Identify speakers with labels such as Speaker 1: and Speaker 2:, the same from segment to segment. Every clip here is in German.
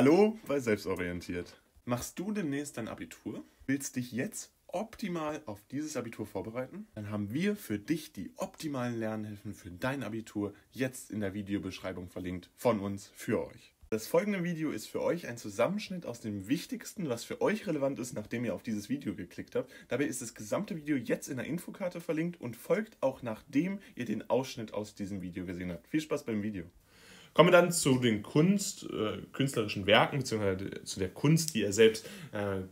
Speaker 1: Hallo bei Selbstorientiert. Machst du demnächst dein Abitur? Willst dich jetzt optimal auf dieses Abitur vorbereiten? Dann haben wir für dich die optimalen Lernhilfen für dein Abitur jetzt in der Videobeschreibung verlinkt von uns für euch. Das folgende Video ist für euch ein Zusammenschnitt aus dem Wichtigsten, was für euch relevant ist, nachdem ihr auf dieses Video geklickt habt. Dabei ist das gesamte Video jetzt in der Infokarte verlinkt und folgt auch nachdem ihr den Ausschnitt aus diesem Video gesehen habt. Viel Spaß beim Video! Kommen wir dann zu den Kunst, äh, künstlerischen Werken, beziehungsweise zu der Kunst, die er selbst äh,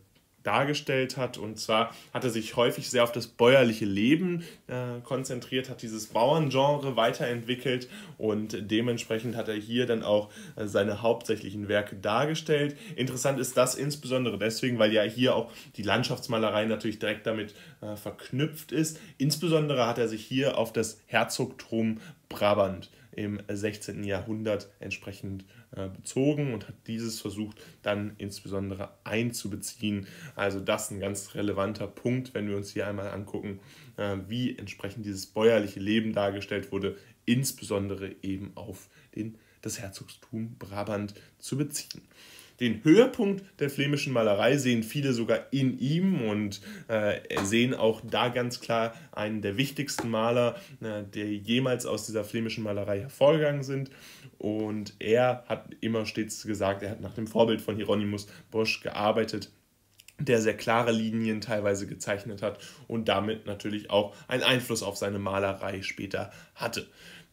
Speaker 1: dargestellt hat. Und zwar hat er sich häufig sehr auf das bäuerliche Leben äh, konzentriert, hat dieses Bauerngenre weiterentwickelt und dementsprechend hat er hier dann auch äh, seine hauptsächlichen Werke dargestellt. Interessant ist das insbesondere deswegen, weil ja hier auch die Landschaftsmalerei natürlich direkt damit äh, verknüpft ist. Insbesondere hat er sich hier auf das Herzogtum Brabant äh, im 16. Jahrhundert entsprechend äh, bezogen und hat dieses versucht dann insbesondere einzubeziehen. Also das ist ein ganz relevanter Punkt, wenn wir uns hier einmal angucken, äh, wie entsprechend dieses bäuerliche Leben dargestellt wurde, insbesondere eben auf den, das Herzogtum Brabant zu beziehen. Den Höhepunkt der flämischen Malerei sehen viele sogar in ihm und äh, sehen auch da ganz klar einen der wichtigsten Maler, äh, der jemals aus dieser flämischen Malerei hervorgegangen sind. Und er hat immer stets gesagt, er hat nach dem Vorbild von Hieronymus Bosch gearbeitet der sehr klare Linien teilweise gezeichnet hat und damit natürlich auch einen Einfluss auf seine Malerei später hatte.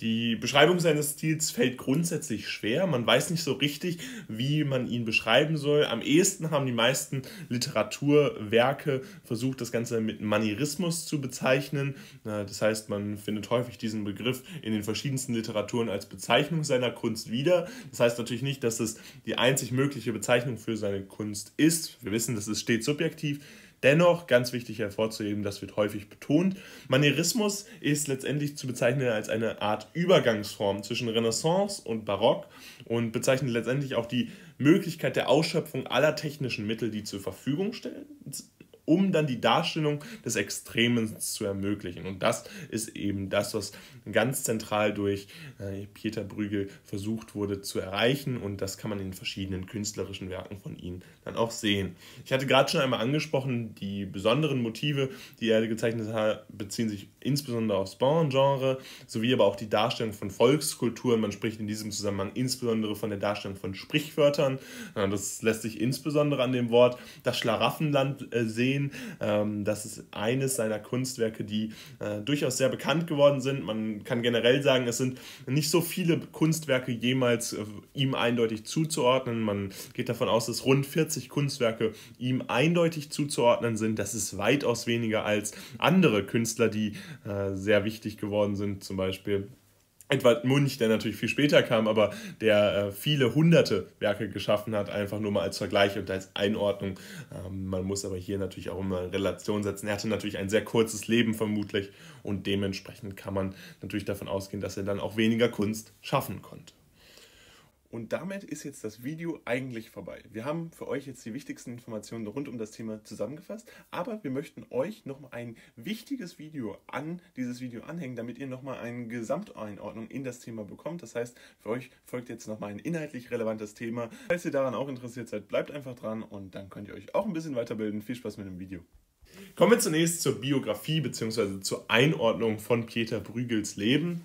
Speaker 1: Die Beschreibung seines Stils fällt grundsätzlich schwer. Man weiß nicht so richtig, wie man ihn beschreiben soll. Am ehesten haben die meisten Literaturwerke versucht, das Ganze mit Manierismus zu bezeichnen. Das heißt, man findet häufig diesen Begriff in den verschiedensten Literaturen als Bezeichnung seiner Kunst wieder. Das heißt natürlich nicht, dass es die einzig mögliche Bezeichnung für seine Kunst ist. Wir wissen, das ist stets subjektiv Dennoch, ganz wichtig hervorzuheben, das wird häufig betont, Manierismus ist letztendlich zu bezeichnen als eine Art Übergangsform zwischen Renaissance und Barock und bezeichnet letztendlich auch die Möglichkeit der Ausschöpfung aller technischen Mittel, die zur Verfügung stehen, um dann die Darstellung des Extremens zu ermöglichen. Und das ist eben das, was ganz zentral durch äh, Peter Brügel versucht wurde zu erreichen. Und das kann man in verschiedenen künstlerischen Werken von ihm dann auch sehen. Ich hatte gerade schon einmal angesprochen, die besonderen Motive, die er gezeichnet hat, beziehen sich insbesondere aufs Bon-Genre, sowie aber auch die Darstellung von Volkskulturen. Man spricht in diesem Zusammenhang insbesondere von der Darstellung von Sprichwörtern. Das lässt sich insbesondere an dem Wort das Schlaraffenland äh, sehen sehen. Ähm, das ist eines seiner Kunstwerke, die äh, durchaus sehr bekannt geworden sind. Man kann generell sagen, es sind nicht so viele Kunstwerke jemals äh, ihm eindeutig zuzuordnen. Man geht davon aus, dass rund 40 Kunstwerke ihm eindeutig zuzuordnen sind. Das ist weitaus weniger als andere Künstler, die äh, sehr wichtig geworden sind, zum Beispiel. Edward Munch, der natürlich viel später kam, aber der äh, viele hunderte Werke geschaffen hat, einfach nur mal als Vergleich und als Einordnung. Ähm, man muss aber hier natürlich auch immer Relation setzen. Er hatte natürlich ein sehr kurzes Leben vermutlich und dementsprechend kann man natürlich davon ausgehen, dass er dann auch weniger Kunst schaffen konnte. Und damit ist jetzt das Video eigentlich vorbei. Wir haben für euch jetzt die wichtigsten Informationen rund um das Thema zusammengefasst, aber wir möchten euch noch ein wichtiges Video an dieses Video anhängen, damit ihr nochmal eine Gesamteinordnung in das Thema bekommt. Das heißt, für euch folgt jetzt nochmal ein inhaltlich relevantes Thema. Falls ihr daran auch interessiert seid, bleibt einfach dran und dann könnt ihr euch auch ein bisschen weiterbilden. Viel Spaß mit dem Video. Kommen wir zunächst zur Biografie bzw. zur Einordnung von Peter Brügels Leben.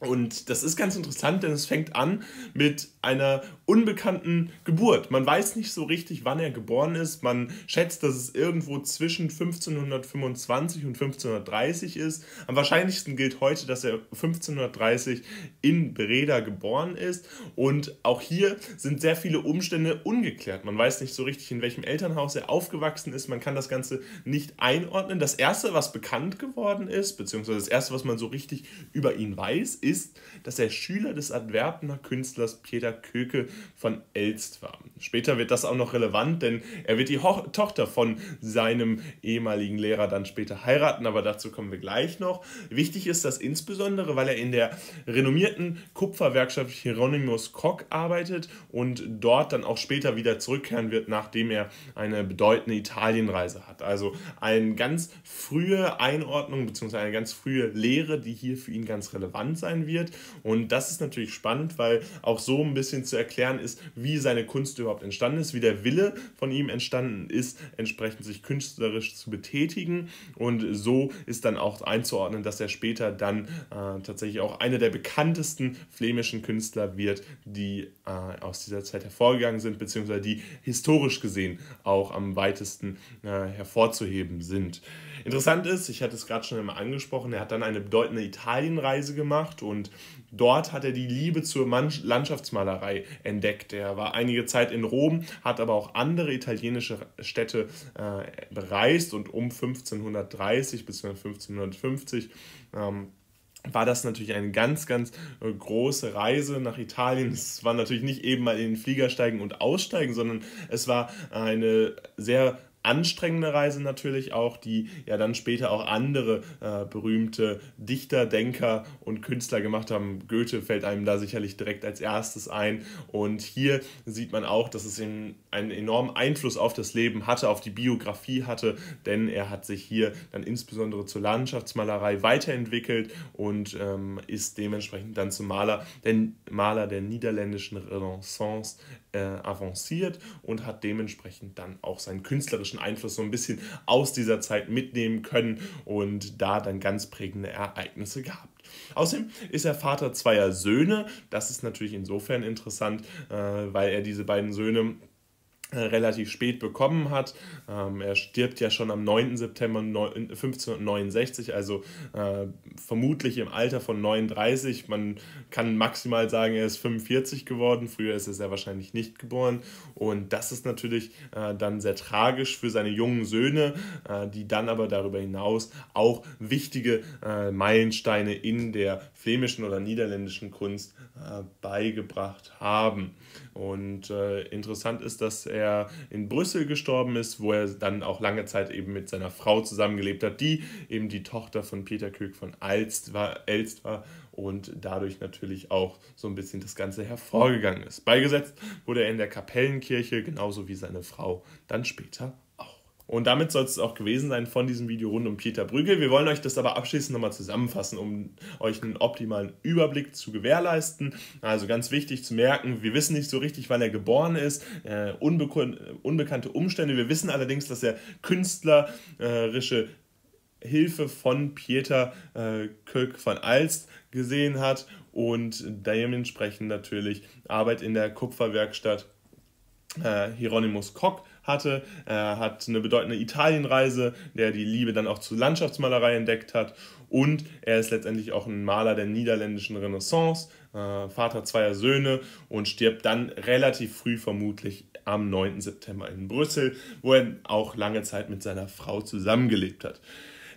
Speaker 1: Und das ist ganz interessant, denn es fängt an mit einer unbekannten Geburt. Man weiß nicht so richtig, wann er geboren ist. Man schätzt, dass es irgendwo zwischen 1525 und 1530 ist. Am wahrscheinlichsten gilt heute, dass er 1530 in Breda geboren ist. Und auch hier sind sehr viele Umstände ungeklärt. Man weiß nicht so richtig, in welchem Elternhaus er aufgewachsen ist. Man kann das Ganze nicht einordnen. Das Erste, was bekannt geworden ist, beziehungsweise das Erste, was man so richtig über ihn weiß, ist, ist, dass er Schüler des Antwerpener Künstlers Peter Köke von Elst war. Später wird das auch noch relevant, denn er wird die Ho Tochter von seinem ehemaligen Lehrer dann später heiraten, aber dazu kommen wir gleich noch. Wichtig ist das insbesondere, weil er in der renommierten Kupferwerkstatt Hieronymus Kock arbeitet und dort dann auch später wieder zurückkehren wird, nachdem er eine bedeutende Italienreise hat. Also eine ganz frühe Einordnung bzw. eine ganz frühe Lehre, die hier für ihn ganz relevant sein sein wird. Und das ist natürlich spannend, weil auch so ein bisschen zu erklären ist, wie seine Kunst überhaupt entstanden ist, wie der Wille von ihm entstanden ist, entsprechend sich künstlerisch zu betätigen. Und so ist dann auch einzuordnen, dass er später dann äh, tatsächlich auch einer der bekanntesten flämischen Künstler wird, die äh, aus dieser Zeit hervorgegangen sind, beziehungsweise die historisch gesehen auch am weitesten äh, hervorzuheben sind. Interessant ist, ich hatte es gerade schon einmal angesprochen, er hat dann eine bedeutende Italienreise gemacht und dort hat er die Liebe zur Landschaftsmalerei entdeckt. Er war einige Zeit in Rom, hat aber auch andere italienische Städte äh, bereist und um 1530 bis 1550 ähm, war das natürlich eine ganz, ganz äh, große Reise nach Italien. Es war natürlich nicht eben mal in den Flieger steigen und aussteigen, sondern es war eine sehr anstrengende Reise natürlich auch, die ja dann später auch andere äh, berühmte Dichter, Denker und Künstler gemacht haben. Goethe fällt einem da sicherlich direkt als erstes ein. Und hier sieht man auch, dass es einen enormen Einfluss auf das Leben hatte, auf die Biografie hatte, denn er hat sich hier dann insbesondere zur Landschaftsmalerei weiterentwickelt und ähm, ist dementsprechend dann zum Maler, denn Maler der niederländischen Renaissance äh, avanciert und hat dementsprechend dann auch sein künstlerisches künstlerischen Einfluss so ein bisschen aus dieser Zeit mitnehmen können und da dann ganz prägende Ereignisse gehabt. Außerdem ist er Vater zweier Söhne. Das ist natürlich insofern interessant, äh, weil er diese beiden Söhne äh, relativ spät bekommen hat. Ähm, er stirbt ja schon am 9. September 1569, äh, also äh, vermutlich im Alter von 39. Man kann maximal sagen, er ist 45 geworden. Früher ist er sehr wahrscheinlich nicht geboren. Und das ist natürlich dann sehr tragisch für seine jungen Söhne, die dann aber darüber hinaus auch wichtige Meilensteine in der flämischen oder niederländischen Kunst beigebracht haben. Und interessant ist, dass er er in Brüssel gestorben ist, wo er dann auch lange Zeit eben mit seiner Frau zusammengelebt hat, die eben die Tochter von Peter König von Alst war, Elst war und dadurch natürlich auch so ein bisschen das Ganze hervorgegangen ist. Beigesetzt wurde er in der Kapellenkirche, genauso wie seine Frau dann später und damit soll es auch gewesen sein von diesem Video rund um Peter Brügge. Wir wollen euch das aber abschließend nochmal zusammenfassen, um euch einen optimalen Überblick zu gewährleisten. Also ganz wichtig zu merken, wir wissen nicht so richtig, wann er geboren ist, äh, unbekannte Umstände. Wir wissen allerdings, dass er künstlerische Hilfe von Peter äh, Köck von Alst gesehen hat und dementsprechend natürlich Arbeit in der Kupferwerkstatt äh, Hieronymus Kock hatte. Er hat eine bedeutende Italienreise, der die Liebe dann auch zur Landschaftsmalerei entdeckt hat. Und er ist letztendlich auch ein Maler der niederländischen Renaissance, äh, Vater zweier Söhne und stirbt dann relativ früh vermutlich am 9. September in Brüssel, wo er auch lange Zeit mit seiner Frau zusammengelebt hat.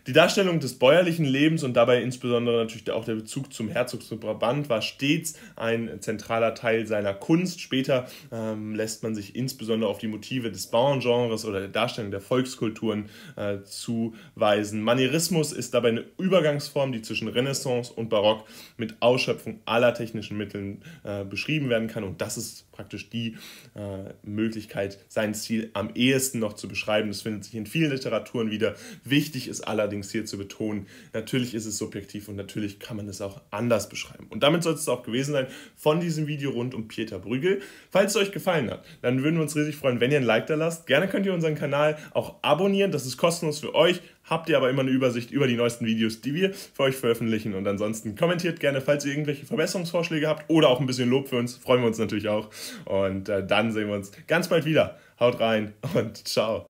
Speaker 1: Die Darstellung des bäuerlichen Lebens und dabei insbesondere natürlich auch der Bezug zum Herzog zu Brabant war stets ein zentraler Teil seiner Kunst. Später ähm, lässt man sich insbesondere auf die Motive des Bauerngenres oder der Darstellung der Volkskulturen äh, zuweisen. Manierismus ist dabei eine Übergangsform, die zwischen Renaissance und Barock mit Ausschöpfung aller technischen Mitteln äh, beschrieben werden kann und das ist praktisch die äh, Möglichkeit, seinen Stil am ehesten noch zu beschreiben. Das findet sich in vielen Literaturen wieder. Wichtig ist allerdings, allerdings hier zu betonen, natürlich ist es subjektiv und natürlich kann man es auch anders beschreiben. Und damit soll es auch gewesen sein von diesem Video rund um Peter Brügel. Falls es euch gefallen hat, dann würden wir uns riesig freuen, wenn ihr ein Like da lasst. Gerne könnt ihr unseren Kanal auch abonnieren, das ist kostenlos für euch. Habt ihr aber immer eine Übersicht über die neuesten Videos, die wir für euch veröffentlichen. Und ansonsten kommentiert gerne, falls ihr irgendwelche Verbesserungsvorschläge habt oder auch ein bisschen Lob für uns. Freuen wir uns natürlich auch. Und äh, dann sehen wir uns ganz bald wieder. Haut rein und ciao.